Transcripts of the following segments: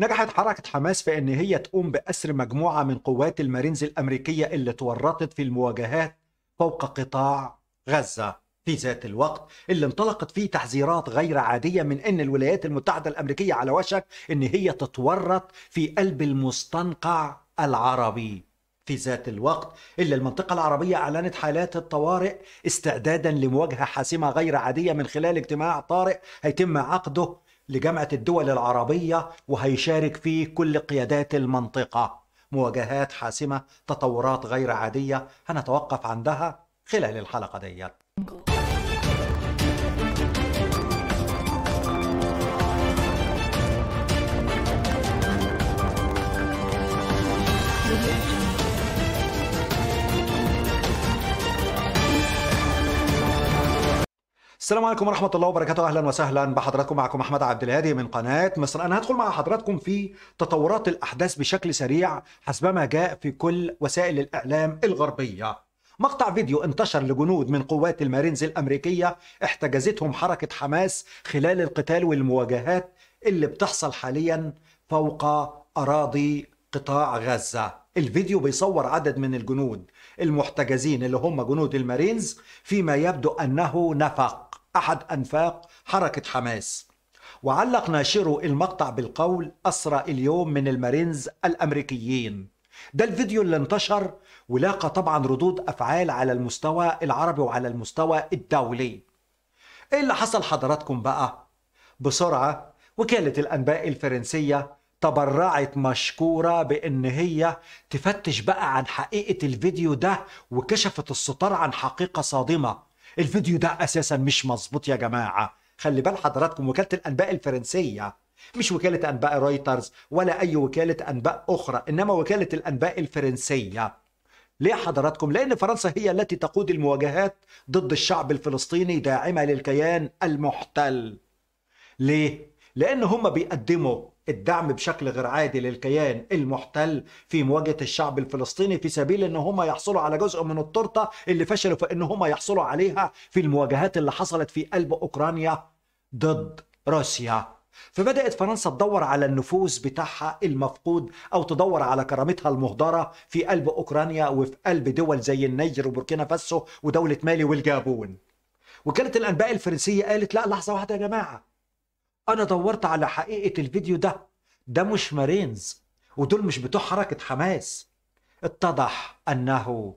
نجحت حركة حماس في أن هي تقوم بأسر مجموعة من قوات المارينز الأمريكية اللي تورطت في المواجهات فوق قطاع غزة في ذات الوقت اللي انطلقت فيه تحذيرات غير عادية من أن الولايات المتحدة الأمريكية على وشك أن هي تتورط في قلب المستنقع العربي في ذات الوقت إلا المنطقة العربية أعلنت حالات الطوارئ استعدادا لمواجهة حاسمة غير عادية من خلال اجتماع طارئ هيتم عقده لجامعة الدول العربية وهيشارك فيه كل قيادات المنطقة مواجهات حاسمة تطورات غير عادية هنتوقف عندها خلال الحلقة ديت السلام عليكم ورحمة الله وبركاته أهلا وسهلا بحضراتكم معكم أحمد عبد الهادي من قناة مصر أنا هدخل مع حضراتكم في تطورات الأحداث بشكل سريع حسبما جاء في كل وسائل الإعلام الغربية مقطع فيديو انتشر لجنود من قوات المارينز الأمريكية احتجزتهم حركة حماس خلال القتال والمواجهات اللي بتحصل حاليا فوق أراضي قطاع غزة الفيديو بيصور عدد من الجنود المحتجزين اللي هم جنود المارينز فيما يبدو أنه نفق أحد أنفاق حركة حماس وعلق ناشره المقطع بالقول أسرى اليوم من المارينز الأمريكيين ده الفيديو اللي انتشر ولاقى طبعا ردود أفعال على المستوى العربي وعلى المستوى الدولي إيه اللي حصل حضراتكم بقى؟ بسرعة وكالة الأنباء الفرنسية تبرعت مشكورة بأن هي تفتش بقى عن حقيقة الفيديو ده وكشفت الستار عن حقيقة صادمة الفيديو ده اساسا مش مظبوط يا جماعه خلي بال حضراتكم وكاله الانباء الفرنسيه مش وكاله انباء رويترز ولا اي وكاله انباء اخرى انما وكاله الانباء الفرنسيه ليه حضراتكم؟ لأن فرنسا هي التي تقود المواجهات ضد الشعب الفلسطيني داعمة للكيان المحتل. ليه؟ لأن هم بيقدموا الدعم بشكل غير عادي للكيان المحتل في مواجهه الشعب الفلسطيني في سبيل ان هم يحصلوا على جزء من التورته اللي فشلوا في ان هم يحصلوا عليها في المواجهات اللي حصلت في قلب اوكرانيا ضد روسيا فبدأت فرنسا تدور على النفوذ بتاعها المفقود أو تدور على كرامتها المهدرة في قلب أوكرانيا وفي قلب دول زي النيجر وبوركينا فاسو ودولة مالي والجابون وكالة الأنباء الفرنسية قالت لا لحظة واحدة يا جماعة انا دورت على حقيقه الفيديو ده ده مش مارينز ودول مش بتوع حركه حماس اتضح انه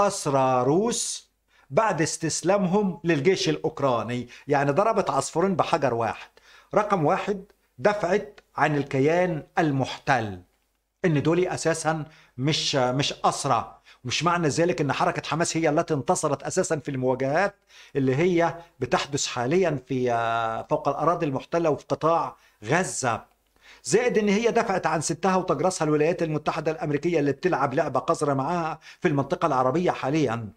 اسرى روس بعد استسلامهم للجيش الاوكراني يعني ضربت عصفورين بحجر واحد رقم واحد دفعت عن الكيان المحتل ان دول اساسا مش مش اسرى مش معنى ذلك ان حركه حماس هي التي انتصرت اساسا في المواجهات اللي هي بتحدث حاليا في آه، فوق الاراضي المحتله وفي قطاع غزه زائد ان هي دفعت عن ستها وتجرسها الولايات المتحده الامريكيه اللي بتلعب لعبه قذره معاها في المنطقه العربيه حاليا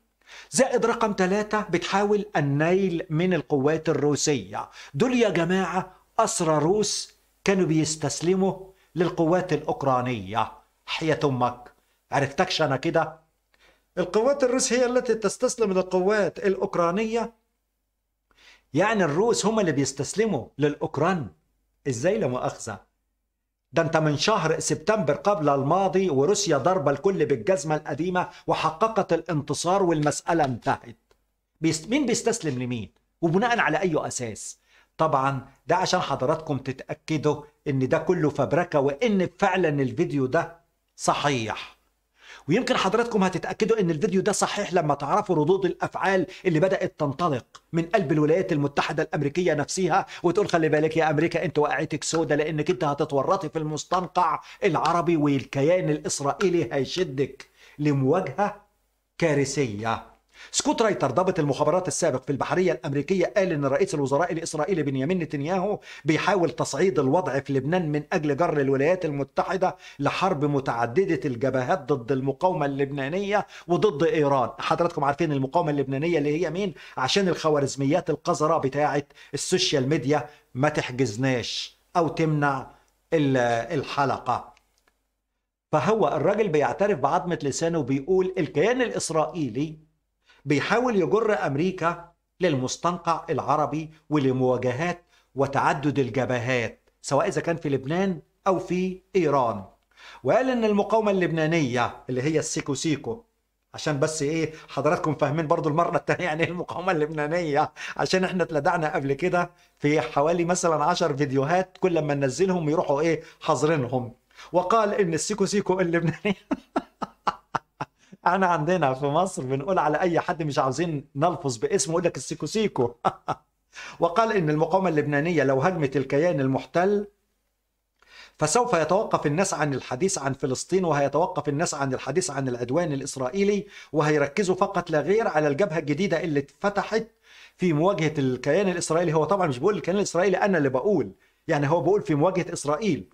زائد رقم ثلاثة بتحاول النيل من القوات الروسية دول يا جماعة أسرى روس كانوا بيستسلموا للقوات الأوكرانية حياة أمك عرفتكش أنا كده القوات الروس هي التي تستسلم للقوات الأوكرانية يعني الروس هم اللي بيستسلموا للأوكران إزاي لا مؤاخذة ده انت من شهر سبتمبر قبل الماضي وروسيا ضرب الكل بالجزمة القديمة وحققت الانتصار والمسألة انتهت بيست... مين بيستسلم لمين وبناء على أي أساس طبعا ده عشان حضراتكم تتأكدوا ان ده كله فبركة وان فعلا الفيديو ده صحيح ويمكن حضراتكم هتتاكدوا ان الفيديو ده صحيح لما تعرفوا ردود الافعال اللي بدات تنطلق من قلب الولايات المتحده الامريكيه نفسها وتقول خلي بالك يا امريكا انت وقعتك سودة لانك انت هتتورطي في المستنقع العربي والكيان الاسرائيلي هيشدك لمواجهه كارثيه سكوت رايتر ضابط المخابرات السابق في البحرية الأمريكية قال إن رئيس الوزراء الإسرائيلي بنيامين نتنياهو بيحاول تصعيد الوضع في لبنان من أجل جر الولايات المتحدة لحرب متعددة الجبهات ضد المقاومة اللبنانية وضد إيران حضراتكم عارفين المقاومة اللبنانية اللي هي مين عشان الخوارزميات القذرة بتاعة السوشيال ميديا ما تحجزناش أو تمنع الحلقة فهو الراجل بيعترف بعظمة لسانه وبيقول الكيان الإسرائيلي بيحاول يجر امريكا للمستنقع العربي ولمواجهات وتعدد الجبهات سواء اذا كان في لبنان او في ايران وقال ان المقاومه اللبنانيه اللي هي السيكو سيكو عشان بس ايه حضراتكم فاهمين برضو المره الثانيه يعني ايه المقاومه اللبنانيه عشان احنا اتلدعنا قبل كده في حوالي مثلا 10 فيديوهات كل ما ننزلهم يروحوا ايه حاضرينهم وقال ان السيكو سيكو اللبناني احنا عندنا في مصر بنقول على اي حد مش عاوزين نلفظ باسمه يقول لك السيكو سيكو وقال ان المقاومه اللبنانيه لو هجمت الكيان المحتل فسوف يتوقف الناس عن الحديث عن فلسطين وهيتوقف الناس عن الحديث عن العدوان الاسرائيلي وهيركزوا فقط لا غير على الجبهه الجديده اللي اتفتحت في مواجهه الكيان الاسرائيلي هو طبعا مش بيقول الكيان الاسرائيلي انا اللي بقول يعني هو بيقول في مواجهه اسرائيل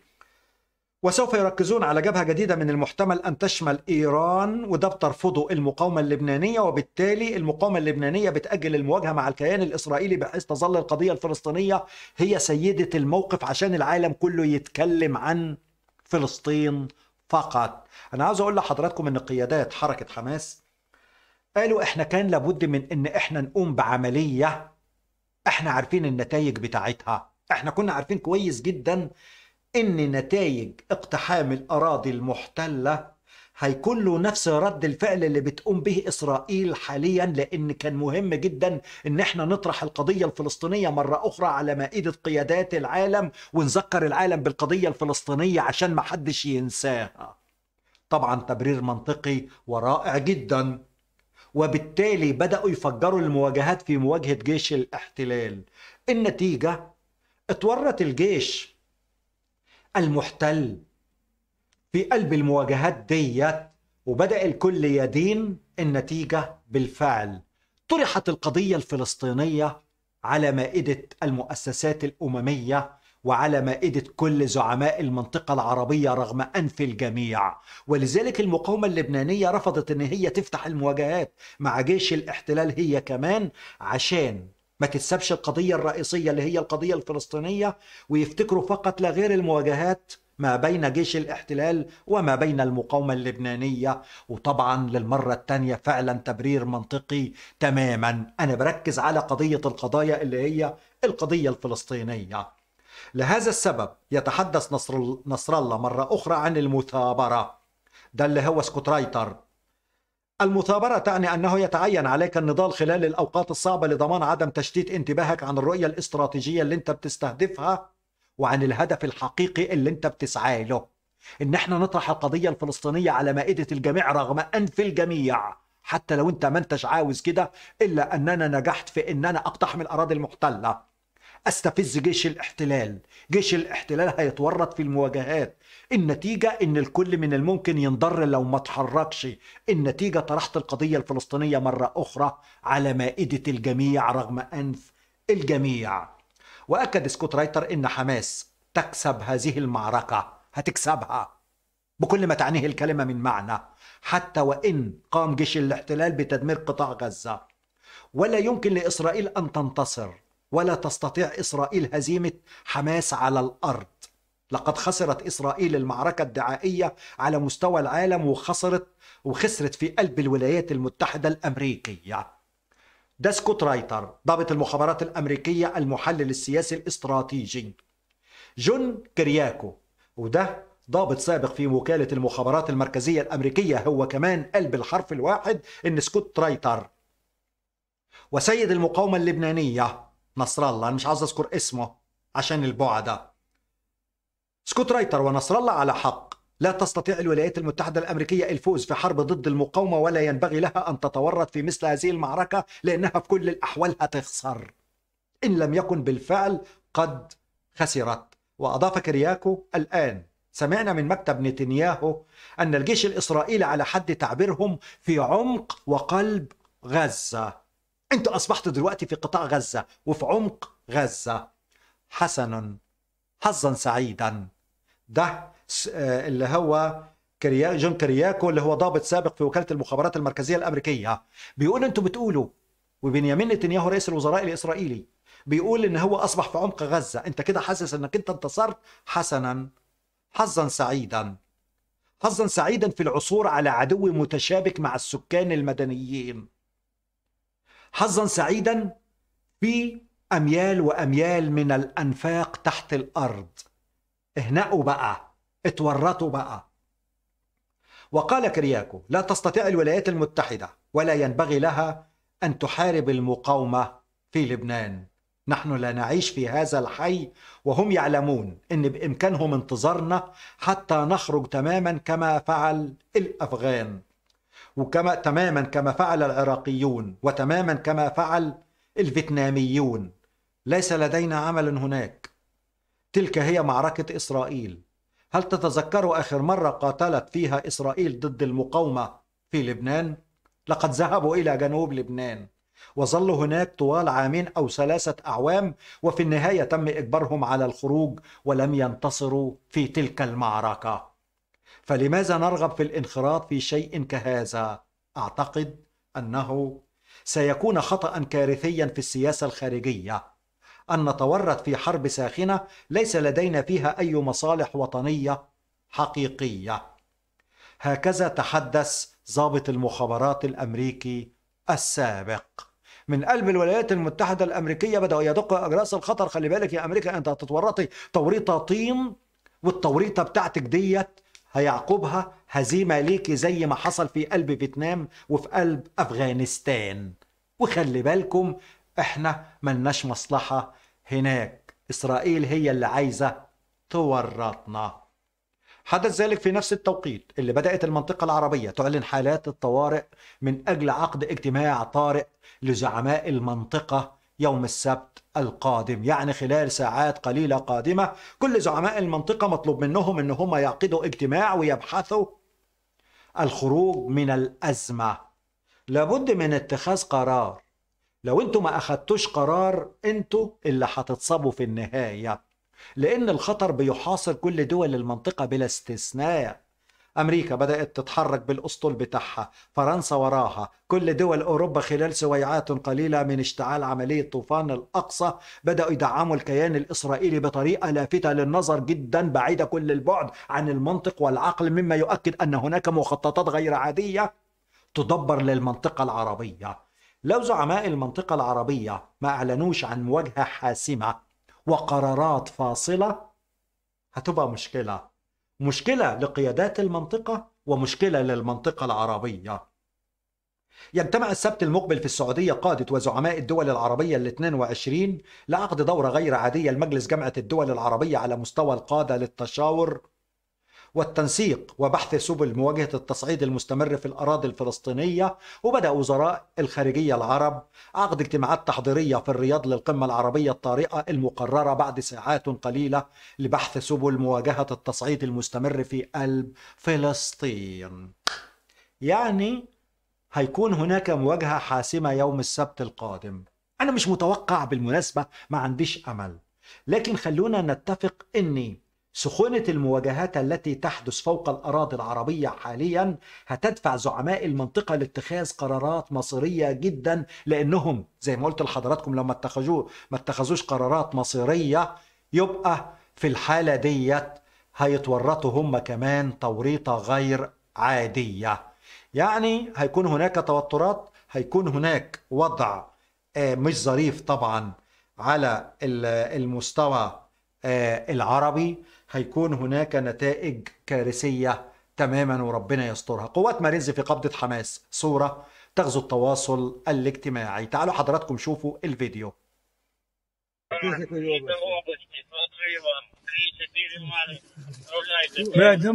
وسوف يركزون على جبهة جديدة من المحتمل أن تشمل إيران وده بترفضه المقاومة اللبنانية وبالتالي المقاومة اللبنانية بتأجل المواجهة مع الكيان الإسرائيلي بحيث تظل القضية الفلسطينية هي سيدة الموقف عشان العالم كله يتكلم عن فلسطين فقط أنا عاوز أقول لحضراتكم أن قيادات حركة حماس قالوا إحنا كان لابد من أن إحنا نقوم بعملية إحنا عارفين النتائج بتاعتها إحنا كنا عارفين كويس جداً إن نتائج اقتحام الأراضي المحتلة هيكون له نفس رد الفعل اللي بتقوم به إسرائيل حاليا لأن كان مهم جدا إن احنا نطرح القضية الفلسطينية مرة أخرى على مائدة قيادات العالم ونذكر العالم بالقضية الفلسطينية عشان ما حدش ينساها طبعا تبرير منطقي ورائع جدا وبالتالي بدأوا يفجروا المواجهات في مواجهة جيش الاحتلال النتيجة اتورط الجيش المحتل في قلب المواجهات ديت وبدأ الكل يدين النتيجة بالفعل طرحت القضية الفلسطينية على مائدة المؤسسات الأممية وعلى مائدة كل زعماء المنطقة العربية رغم أنف الجميع ولذلك المقاومة اللبنانية رفضت أن هي تفتح المواجهات مع جيش الاحتلال هي كمان عشان ما تتسبش القضية الرئيسية اللي هي القضية الفلسطينية ويفتكروا فقط لا غير المواجهات ما بين جيش الاحتلال وما بين المقاومة اللبنانية وطبعا للمرة الثانية فعلا تبرير منطقي تماما أنا بركز على قضية القضايا اللي هي القضية الفلسطينية لهذا السبب يتحدث نصر, نصر الله مرة أخرى عن المثابرة ده اللي هو سكوترايتر المثابرة تعني أنه يتعين عليك النضال خلال الأوقات الصعبة لضمان عدم تشتيت انتباهك عن الرؤية الاستراتيجية اللي أنت بتستهدفها وعن الهدف الحقيقي اللي أنت بتسعى له. إن إحنا نطرح القضية الفلسطينية على مائدة الجميع رغم أنف الجميع حتى لو أنت ما أنتش عاوز كده إلا أننا نجحت في إن أنا أقتحم الأراضي المحتلة. استفز جيش الاحتلال جيش الاحتلال هيتورط في المواجهات النتيجة ان الكل من الممكن ينضر لو ما تحركش النتيجة طرحت القضية الفلسطينية مرة اخرى على مائدة الجميع رغم انف الجميع واكد سكوت رايتر ان حماس تكسب هذه المعركة هتكسبها بكل ما تعنيه الكلمة من معنى حتى وإن قام جيش الاحتلال بتدمير قطاع غزة ولا يمكن لإسرائيل أن تنتصر ولا تستطيع إسرائيل هزيمة حماس على الأرض لقد خسرت إسرائيل المعركة الدعائية على مستوى العالم وخسرت وخسرت في قلب الولايات المتحدة الأمريكية ده سكوت رايتر ضابط المخابرات الأمريكية المحلل السياسي الاستراتيجي جون كرياكو وده ضابط سابق في وكالة المخابرات المركزية الأمريكية هو كمان قلب الحرف الواحد إن سكوت رايتر وسيد المقاومة اللبنانية نصر الله انا مش عاوز اذكر اسمه عشان البعدة سكوت رايتر ونصر الله على حق لا تستطيع الولايات المتحدة الأمريكية الفوز في حرب ضد المقاومة ولا ينبغي لها أن تتورط في مثل هذه المعركة لأنها في كل الأحوال هتخسر إن لم يكن بالفعل قد خسرت وأضاف كرياكو الآن سمعنا من مكتب نتنياهو أن الجيش الإسرائيلي على حد تعبيرهم في عمق وقلب غزة انت اصبحت دلوقتي في قطاع غزه وفي عمق غزه حسنا حظا سعيدا ده آه، اللي هو جون كرياكو اللي هو ضابط سابق في وكاله المخابرات المركزيه الامريكيه بيقول انتوا بتقولوا وبنيامين نتنياهو رئيس الوزراء الاسرائيلي بيقول ان هو اصبح في عمق غزه انت كده حاسس انك انت انتصرت حسنا حظا سعيدا حظا سعيدا في العثور على عدو متشابك مع السكان المدنيين حظا سعيدا في أميال وأميال من الأنفاق تحت الأرض اهنأوا بقى اتورطوا بقى وقال كرياكو لا تستطيع الولايات المتحدة ولا ينبغي لها أن تحارب المقاومة في لبنان نحن لا نعيش في هذا الحي وهم يعلمون ان بامكانهم انتظارنا حتى نخرج تماما كما فعل الافغان وكما تماما كما فعل العراقيون وتماما كما فعل الفيتناميون ليس لدينا عمل هناك تلك هي معركة إسرائيل هل تتذكروا آخر مرة قاتلت فيها إسرائيل ضد المقاومة في لبنان؟ لقد ذهبوا إلى جنوب لبنان وظلوا هناك طوال عامين أو ثلاثة أعوام وفي النهاية تم إجبارهم على الخروج ولم ينتصروا في تلك المعركة فلماذا نرغب في الانخراط في شيء كهذا اعتقد انه سيكون خطا كارثيا في السياسه الخارجيه ان نتورط في حرب ساخنه ليس لدينا فيها اي مصالح وطنيه حقيقيه هكذا تحدث ضابط المخابرات الامريكي السابق من قلب الولايات المتحدة الأمريكية بدأوا يدقوا أجراس الخطر خلي بالك يا أمريكا أنت هتتورطي توريطة طين والتوريطة بتاعتك ديت هيعقبها هزيمة ليكي زي ما حصل في قلب فيتنام وفي قلب أفغانستان وخلي بالكم احنا ملناش مصلحة هناك إسرائيل هي اللي عايزة تورطنا حدث ذلك في نفس التوقيت اللي بدأت المنطقة العربية تعلن حالات الطوارئ من أجل عقد اجتماع طارئ لزعماء المنطقة يوم السبت القادم يعني خلال ساعات قليلة قادمة كل زعماء المنطقة مطلوب منهم أن هم يعقدوا اجتماع ويبحثوا الخروج من الأزمة لابد من اتخاذ قرار لو انتوا ما أخدتوش قرار انتوا اللي هتتصابوا في النهاية لأن الخطر بيحاصر كل دول المنطقة بلا استثناء أمريكا بدأت تتحرك بالأسطول بتاعها فرنسا وراها كل دول أوروبا خلال سويعات قليلة من اشتعال عملية طوفان الأقصى بدأوا يدعموا الكيان الإسرائيلي بطريقة لافتة للنظر جدا بعيدة كل البعد عن المنطق والعقل مما يؤكد أن هناك مخططات غير عادية تدبر للمنطقة العربية لو زعماء المنطقة العربية ما أعلنوش عن مواجهة حاسمة وقرارات فاصلة هتبقى مشكلة مشكلة لقيادات المنطقة ومشكلة للمنطقة العربية يجتمع السبت المقبل في السعودية قادة وزعماء الدول العربية ال 22 لعقد دورة غير عادية لمجلس جامعة الدول العربية على مستوى القادة للتشاور والتنسيق وبحث سبل مواجهة التصعيد المستمر في الأراضي الفلسطينية وبدأ وزراء الخارجية العرب عقد اجتماعات تحضيرية في الرياض للقمة العربية الطارئة المقررة بعد ساعات قليلة لبحث سبل مواجهة التصعيد المستمر في قلب فلسطين يعني هيكون هناك مواجهة حاسمة يوم السبت القادم أنا مش متوقع بالمناسبة ما عنديش أمل لكن خلونا نتفق أني سخونة المواجهات التي تحدث فوق الأراضي العربية حاليا هتدفع زعماء المنطقة لاتخاذ قرارات مصيرية جدا لأنهم زي ما قلت لحضراتكم لما اتخذوه ما اتخذوش قرارات مصيرية يبقى في الحالة ديت هيتورطوا هم كمان توريطة غير عادية يعني هيكون هناك توترات هيكون هناك وضع آه، مش ظريف طبعا على المستوى آه، العربي هيكون هناك نتائج كارثية تماما وربنا يسترها قوات مارينز في قبضة حماس صورة تغزو التواصل الاجتماعي تعالوا حضراتكم شوفوا الفيديو Блядь,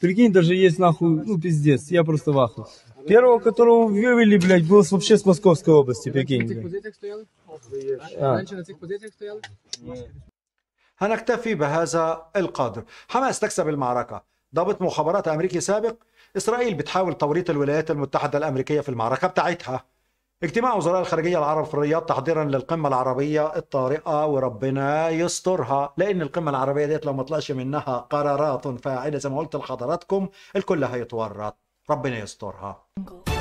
прикинь, даже есть нахуй, ну пиздец, я просто в аху. Первого, которого вывели, блядь, был вообще с Московской области, прикинь. Блядь. А. Раньше на этих позициях стояли? هنكتفي بهذا القدر حماس تكسب المعركة ضابط مخابرات أمريكي سابق إسرائيل بتحاول توريط الولايات المتحدة الأمريكية في المعركة بتاعتها اجتماع وزراء الخارجية العرب في الرياض تحضيرا للقمة العربية الطارئة وربنا يسترها لأن القمة العربية ديت لو ما طلعش منها قرارات فاعلة زي ما قلت لحضراتكم الكل هيتورط ربنا يسترها